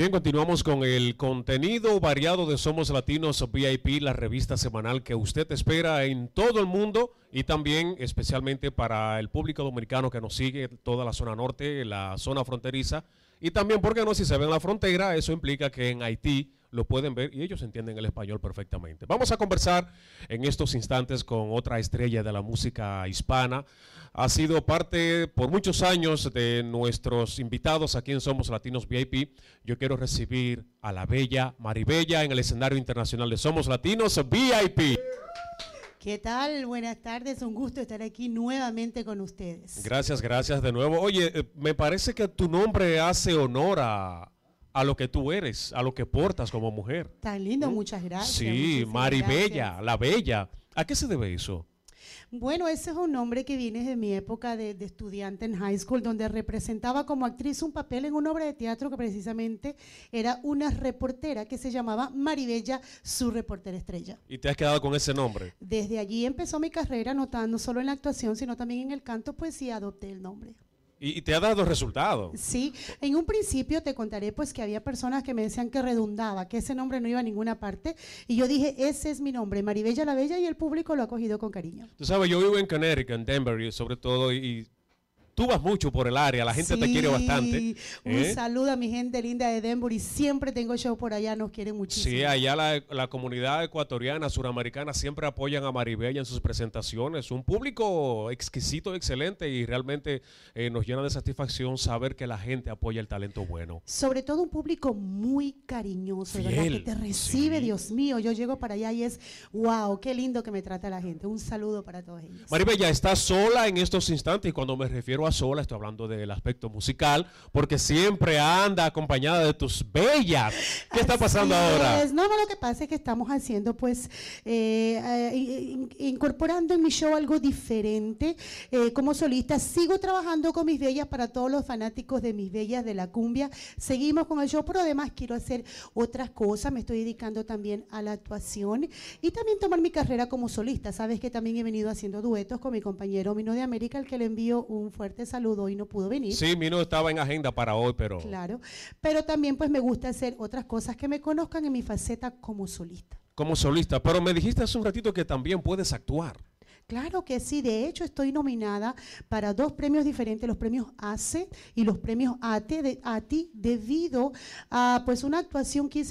Bien, continuamos con el contenido variado de Somos Latinos VIP, la revista semanal que usted espera en todo el mundo y también especialmente para el público dominicano que nos sigue toda la zona norte, la zona fronteriza y también, porque no, si se ve en la frontera, eso implica que en Haití lo pueden ver y ellos entienden el español perfectamente. Vamos a conversar en estos instantes con otra estrella de la música hispana. Ha sido parte por muchos años de nuestros invitados aquí en Somos Latinos VIP. Yo quiero recibir a la bella Maribella en el escenario internacional de Somos Latinos VIP. ¿Qué tal? Buenas tardes, un gusto estar aquí nuevamente con ustedes. Gracias, gracias de nuevo. Oye, eh, me parece que tu nombre hace honor a, a lo que tú eres, a lo que portas como mujer. Tan lindo, muchas gracias. Sí, Maribella, la bella. ¿A qué se debe eso? Bueno, ese es un nombre que viene de mi época de, estudiante en high school, donde representaba como actriz un papel en una obra de teatro que precisamente era una reportera que se llamaba Maribella, su reportera estrella. ¿Y te has quedado con ese nombre? Desde allí empezó mi carrera, notando no solo en la actuación, sino también en el canto, pues sí adopté el nombre. Y, te ha dado resultado. Sí, en un principio te contaré pues que había personas que me decían que redundaba, que ese nombre no iba a ninguna parte. Y yo dije, ese es mi nombre, Maribella la Bella, y el público lo ha cogido con cariño. Tú sabes, yo vivo en Connecticut, en Denver, sobre todo, y Tú vas mucho por el área, la gente te quiere bastante. Un ¿eh? saludo a mi gente linda de Denver y siempre tengo show por allá, nos quieren muchísimo. Sí, allá la, comunidad ecuatoriana, suramericana, siempre apoyan a Maribella en sus presentaciones. Un público exquisito, excelente y realmente eh, nos llena de satisfacción saber que la gente apoya el talento bueno. Sobre todo un público muy cariñoso, la te recibe, Dios mío. Yo llego para allá y es, wow, qué lindo que me trata la gente. Un saludo para todos ellos. Maribella, ¿estás sola en estos instantes? Y cuando me refiero a sola estoy hablando del aspecto musical, porque siempre anda acompañada de tus bellas. ¿Qué está pasando ahora? No, no, lo que pasa es que estamos haciendo, pues, eh, eh, incorporando en mi show algo diferente. Eh, como solista, sigo trabajando con mis bellas para todos los fanáticos de mis bellas de la cumbia. Seguimos con el show, pero además quiero hacer otras cosas. Me estoy dedicando también a la actuación y también tomar mi carrera como solista. Sabes que también he venido haciendo duetos con mi compañero Mino de América, al que le envío un fuerte te saludó hoy no pudo venir. Sí, mi no estaba en agenda para hoy, pero... Claro, pero también pues me gusta hacer otras cosas que me conozcan en mi faceta como solista. Como solista, pero me dijiste hace un ratito que también puedes actuar. Claro que sí, de hecho estoy nominada para dos premios diferentes, los premios AC y los premios AT de, ti debido a pues una actuación que hice